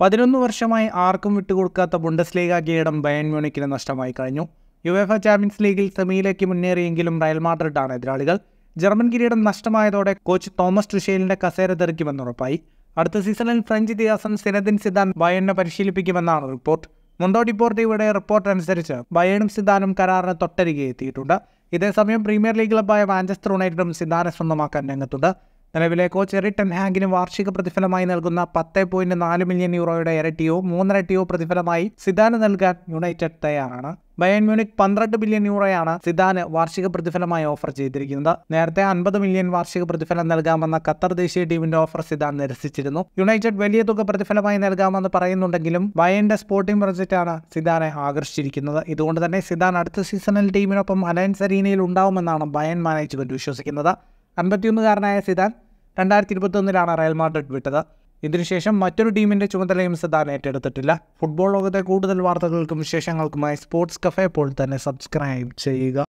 പതിനൊന്ന് വർഷമായി ആർക്കും വിട്ടുകൊടുക്കാത്ത ബുണ്ടസ്ലീഗ കിരീടം ബയൻ മ്യൂണിക്കിന് നഷ്ടമായി കഴിഞ്ഞു യുവേഫ ചാമ്പ്യൻസ് ലീഗിൽ സെമിയിലേക്ക് മുന്നേറിയെങ്കിലും റയൽ മാഡ്രിഡാണ് എതിരാളികൾ ജർമ്മൻ കിരീടം നഷ്ടമായതോടെ കോച്ച് തോമസ് ട്രിഷേലിന്റെ കസേര ഉറപ്പായി അടുത്ത സീസണിൽ ഫ്രഞ്ച് ഇതിഹാസം സിനദിൻ സിദാൻ ബയണിനെ പരിശീലിപ്പിക്കുമെന്നാണ് റിപ്പോർട്ട് മുണ്ടോ ഡിപ്പോർട്ടിയുടെ റിപ്പോർട്ട് അനുസരിച്ച് ബയേണും സിദാനും കരാറിന് തൊട്ടരികെ എത്തിയിട്ടുണ്ട് ഇതേസമയം പ്രീമിയർ ലീഗ് ക്ലബ്ബായ മാഞ്ചസ്റ്റർ യുണൈറ്റഡും സിദാനെ സ്വന്തമാക്കാൻ രംഗത്തുണ്ട് നിലവിലെ കോച്ച് എറിട്ടൺ ഹാങ്കിന് വാർഷിക പ്രതിഫലമായി നൽകുന്ന പത്ത് പോയിന്റ് നാല് മില്യൺ യൂറോയുടെ ഇരട്ടിയോ മൂന്നിരട്ടിയോ പ്രതിഫലമായി സിദാന് നൽകാൻ യുണൈറ്റഡ് തയ്യാറാണ് ബയൻ മ്യൂണിക് പന്ത്രണ്ട് ബില്യൺ യൂറോയാണ് സിദാന് വാർഷിക പ്രതിഫലമായി ഓഫർ ചെയ്തിരിക്കുന്നത് നേരത്തെ അൻപത് മില്യൺ വാർഷിക പ്രതിഫലം നൽകാമെന്ന ഖത്തർ ദേശീയ ടീമിന്റെ ഓഫർ സിദാൻ നിരസിച്ചിരുന്നു യുണൈറ്റഡ് വലിയ തുക പ്രതിഫലമായി നൽകാമെന്ന് പറയുന്നുണ്ടെങ്കിലും ബയന്റെ സ്പോർട്ടിംഗ് പ്രൊജക്റ്റാണ് സിദാനെ ആകർഷിച്ചിരിക്കുന്നത് ഇതുകൊണ്ട് തന്നെ സിദാൻ അടുത്ത സീസണിൽ ടീമിനൊപ്പം അലയൻസ് അരീനയിൽ ഉണ്ടാവുമെന്നാണ് ബയൻ മാനേജ്മെന്റ് വിശ്വസിക്കുന്നത് അൻപത്തിയൊന്നുകാരനായ സിദാൻ രണ്ടായിരത്തി ഇരുപത്തൊന്നിലാണ് റയൽ മാഡ്രിഡ് വിട്ടത് ഇതിനുശേഷം മറ്റൊരു ടീമിൻ്റെ ചുമതലയും സിദാൻ ഏറ്റെടുത്തിട്ടില്ല ഫുട്ബോൾ ലോകത്തെ കൂടുതൽ വാർത്തകൾക്കും വിശേഷങ്ങൾക്കുമായി സ്പോർട്സ് കഫേ പോൾ തന്നെ സബ്സ്ക്രൈബ് ചെയ്യുക